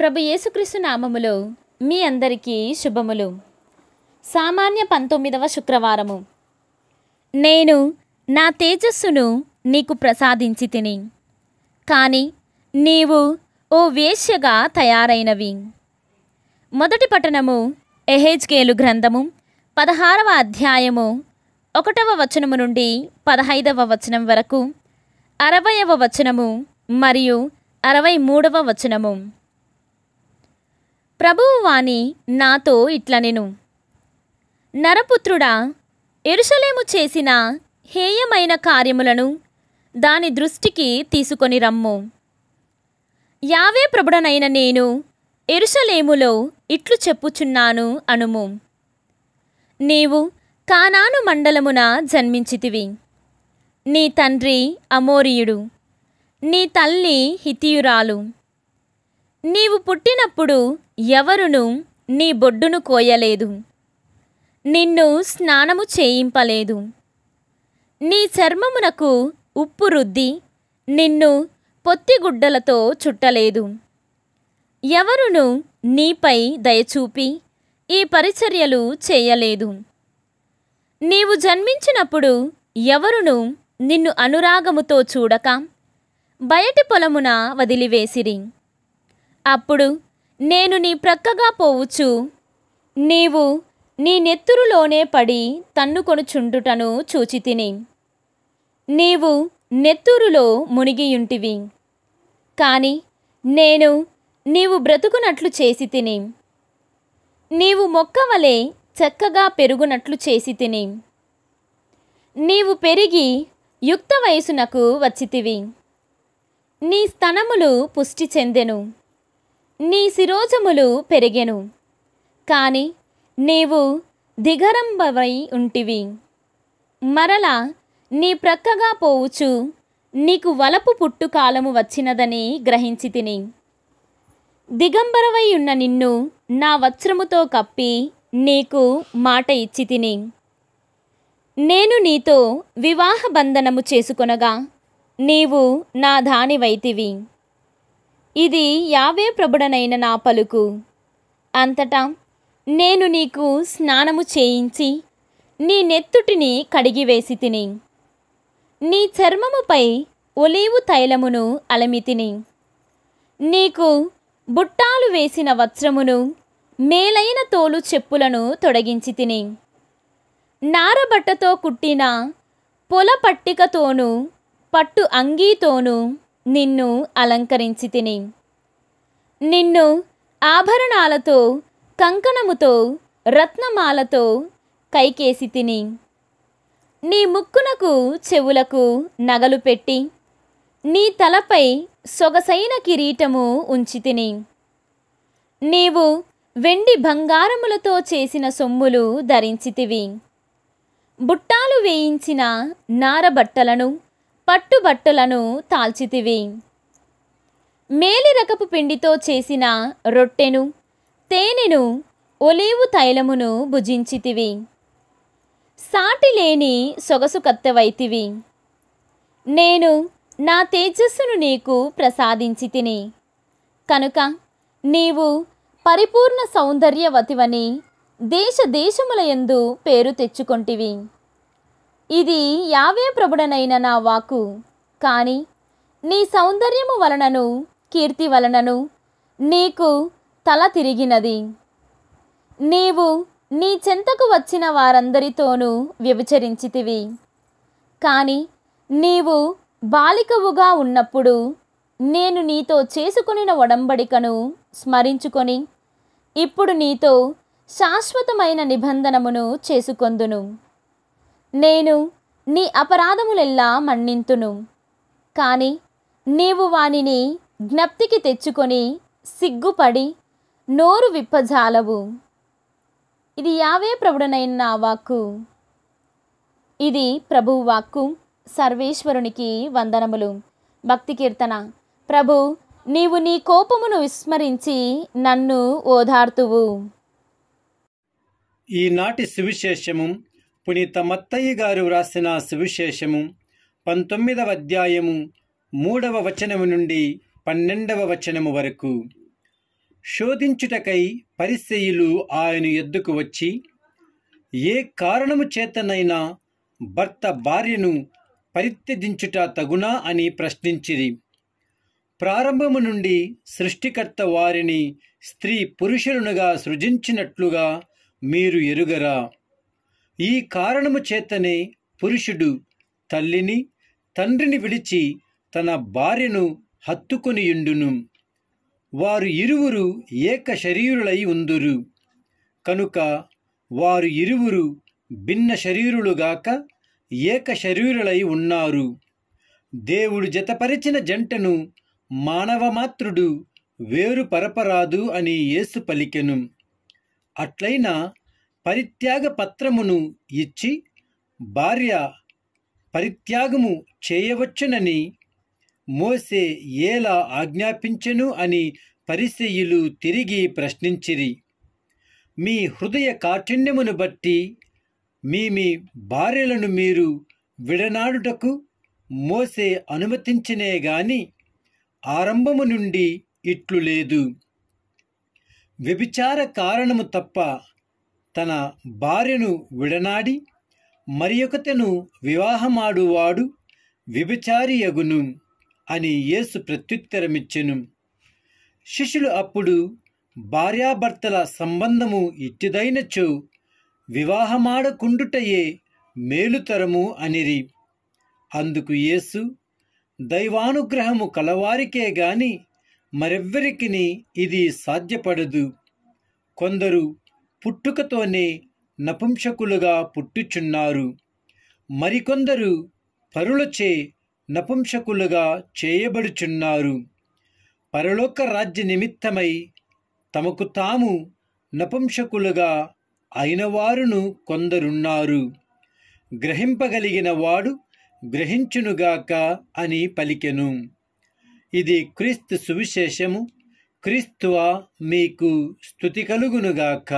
ప్రభు యేసుక్రీస్తు నామములో మీ అందరికీ శుభములు సామాన్య పంతొమ్మిదవ శుక్రవారము నేను నా తేజస్సును నీకు ప్రసాదించి తిని కానీ నీవు ఓ వేశ్యగా తయారైనవి మొదటి పట్టణము కేలు గ్రంథము పదహారవ అధ్యాయము ఒకటవ వచనము నుండి పదహైదవ వచనం వరకు అరవయవ వచనము మరియు అరవై మూడవ వచనము ప్రభువు వాణి నాతో ఇట్లనెను నరపుత్రుడా ఎరుషలేము చేసిన హేయమైన కార్యములను దాని దృష్టికి తీసుకొని రమ్ము యావే ప్రభుడనైన నేను ఎరుషలేములో ఇట్లు చెప్పుచున్నాను అనుము నీవు కానాను మండలమున జన్మించితివి నీ తండ్రి అమోరియుడు నీ తల్లి హితియురాలు నీవు పుట్టినప్పుడు ఎవరును నీ బొడ్డును కోయలేదు నిన్ను స్నానము చేయింపలేదు నీ చర్మమునకు ఉప్పు రుద్ది నిన్ను పొత్తిగుడ్డలతో చుట్టలేదు ఎవరును నీపై దయచూపి ఈ పరిచర్యలు చేయలేదు నీవు జన్మించినప్పుడు ఎవరును నిన్ను అనురాగముతో చూడక బయటి పొలమున వదిలివేసిరి అప్పుడు నేను నీ ప్రక్కగా పోవచ్చు నీవు నీ నెత్తురులోనే పడి తన్నుకొనుచుండుటను చూచితిని నీవు నెత్తురులో మునిగియుంటివి కాని నేను నీవు బ్రతుకునట్లు చేసి తిని నీవు మొక్కవలే చక్కగా పెరుగునట్లు చేసి తిని నీవు పెరిగి యుక్త వయసునకు వచ్చితివి నీ స్తనములు పుష్టి చెందెను నీ శిరోజములు పెరిగెను కానీ నీవు దిగరంబవై ఉంటివి మరలా నీ ప్రక్కగా పోవుచు నీకు వలపు పుట్టు కాలము వచ్చినదని గ్రహించి తిని దిగంబరవై ఉన్న నిన్ను నా వస్త్రముతో కప్పి నీకు మాట ఇచ్చి తిని నేను నీతో వివాహ బంధనము చేసుకొనగా నీవు నా దానివైతివి ఇది యావే ప్రభుడనైన నా పలుకు అంతటా నేను నీకు స్నానము చేయించి నీ నెత్తుటిని కడిగివేసి తిని నీ చర్మముపై ఒలీవు తైలమును అలమితిని నీకు బుట్టాలు వేసిన వస్త్రమును మేలైన తోలు చెప్పులను తొడగించి తిని నారబట్టతో కుట్టిన పొల పట్టికతోనూ పట్టు అంగీతోనూ నిన్ను అలంకరించి తిని నిన్ను ఆభరణాలతో కంకణముతో రత్నమాలతో కైకేసి తిని నీ ముక్కునకు చెవులకు నగలు పెట్టి నీ తలపై సొగసైన కిరీటము ఉంచితిని నీవు వెండి బంగారములతో చేసిన సొమ్ములు ధరించితివి బుట్టాలు వేయించిన నారబట్టలను పట్టుబట్టలను తాల్చితివి మేలి రకపు పిండితో చేసిన రొట్టెను తేనెను ఒలీవు తైలమును భుజించితివి సాటి లేని సొగసు కత్తెవైతివి నేను నా తేజస్సును నీకు ప్రసాదించి తిని కనుక నీవు పరిపూర్ణ సౌందర్యవతివని దేశ దేశములయందు పేరు తెచ్చుకొంటివి ఇది యావే ప్రభుడనైన నా వాకు కానీ నీ సౌందర్యము వలనను కీర్తి వలనను నీకు తల తిరిగినది నీవు నీ చెంతకు వచ్చిన వారందరితోనూ వ్యభిచరించితివి కానీ నీవు బాలికవుగా ఉన్నప్పుడు నేను నీతో చేసుకునిన ఒడంబడికను స్మరించుకొని ఇప్పుడు నీతో శాశ్వతమైన నిబంధనమును చేసుకొందును నేను నీ అపరాధములెల్లా మన్నింతును కాని నీవు వానిని జ్ఞప్తికి తెచ్చుకొని సిగ్గుపడి నోరు విప్పజాలవు ఇది యావే ప్రభుడనైన నా వాక్కు ఇది ప్రభువు వాక్కు సర్వేశ్వరునికి వందనములు భక్తి కీర్తన ప్రభు నీవు నీ కోపమును విస్మరించి నన్ను ఓదార్తువు ఈనాటి సువిశేషము పునీత మత్తయ్య గారు వ్రాసిన సువిశేషము పంతొమ్మిదవ అధ్యాయము మూడవ వచనము నుండి పన్నెండవ వచనము వరకు శోధించుటకై పరిశయులు ఆయన ఎద్దుకు వచ్చి ఏ కారణము చేతనైనా భర్త భార్యను పరిత్యజించుట తగునా అని ప్రశ్నించిరి ప్రారంభము నుండి సృష్టికర్త వారిని స్త్రీ పురుషులనుగా సృజించినట్లుగా మీరు ఎరుగరా ఈ కారణము చేతనే పురుషుడు తల్లిని తండ్రిని విడిచి తన భార్యను హత్తుకొనియుండును వారు ఇరువురు ఏక శరీరులై ఉందురు కనుక వారు ఇరువురు భిన్న శరీరులుగాక ఏక శరీరులై ఉన్నారు దేవుడు జతపరిచిన జంటను మానవమాత్రుడు వేరు పరపరాదు అని ఏసు పలికెను అట్లైనా పరిత్యాగ పత్రమును ఇచ్చి భార్య పరిత్యాగము చేయవచ్చునని మోసే ఎలా ఆజ్ఞాపించెను అని పరిసెయులు తిరిగి ప్రశ్నించిరి మీ హృదయ కాఠిన్యమును బట్టి మీ మీ భార్యలను మీరు విడనాడుటకు మోసే అనుమతించినే గాని ఆరంభము నుండి ఇట్లు లేదు వ్యభిచార కారణము తప్ప తన భార్యను విడనాడి మరియొకతెను వివాహమాడువాడు యగును అని యేసు ప్రత్యుత్తరమిచ్చెను శిష్యులు అప్పుడు భార్యాభర్తల సంబంధము ఇచ్చిదైనచో వివాహమాడకుండుటయే మేలుతరము అనిరి అందుకు యేసు దైవానుగ్రహము కలవారికే గాని మరెవ్వరికి ఇది సాధ్యపడదు కొందరు పుట్టుకతోనే నపుంసకులుగా పుట్టుచున్నారు మరికొందరు పరులచే నపుంసకులుగా చేయబడుచున్నారు పరలోక రాజ్య నిమిత్తమై తమకు తాము నపుంసకులుగా అయినవారును కొందరున్నారు గ్రహింపగలిగిన వాడు గ్రహించునుగాక అని పలికెను ఇది క్రీస్తు సువిశేషము క్రీస్తువా మీకు స్థుతి కలుగునుగాక